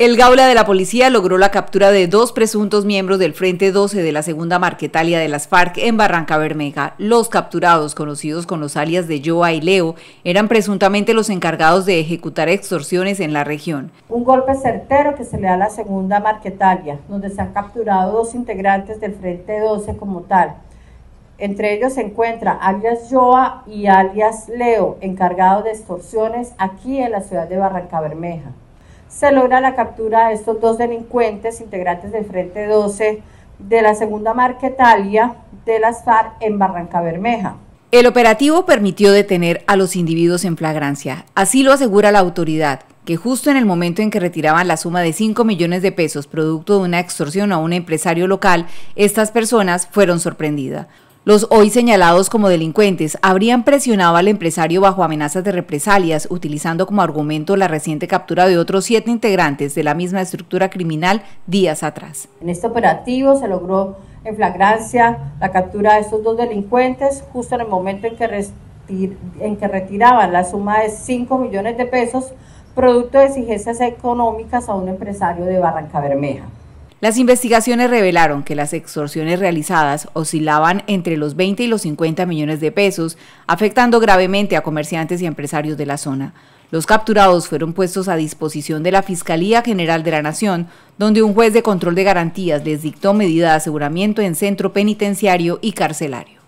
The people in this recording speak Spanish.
El Gaula de la Policía logró la captura de dos presuntos miembros del Frente 12 de la Segunda Marquetalia de las FARC en Barranca Bermeja. Los capturados, conocidos con los alias de Joa y Leo, eran presuntamente los encargados de ejecutar extorsiones en la región. Un golpe certero que se le da a la Segunda Marquetalia, donde se han capturado dos integrantes del Frente 12 como tal. Entre ellos se encuentra alias Joa y alias Leo, encargados de extorsiones aquí en la ciudad de Barranca Bermeja se logra la captura de estos dos delincuentes integrantes del Frente 12 de la segunda Marquetalia de las FARC en Barranca Bermeja. El operativo permitió detener a los individuos en flagrancia, así lo asegura la autoridad, que justo en el momento en que retiraban la suma de 5 millones de pesos producto de una extorsión a un empresario local, estas personas fueron sorprendidas. Los hoy señalados como delincuentes habrían presionado al empresario bajo amenazas de represalias, utilizando como argumento la reciente captura de otros siete integrantes de la misma estructura criminal días atrás. En este operativo se logró en flagrancia la captura de estos dos delincuentes justo en el momento en que, retiraban la suma de 5 millones de pesos producto de exigencias económicas a un empresario de Barranca Bermeja. Las investigaciones revelaron que las extorsiones realizadas oscilaban entre los 20 y los 50 millones de pesos, afectando gravemente a comerciantes y empresarios de la zona. Los capturados fueron puestos a disposición de la Fiscalía General de la Nación, donde un juez de control de garantías les dictó medida de aseguramiento en centro penitenciario y carcelario.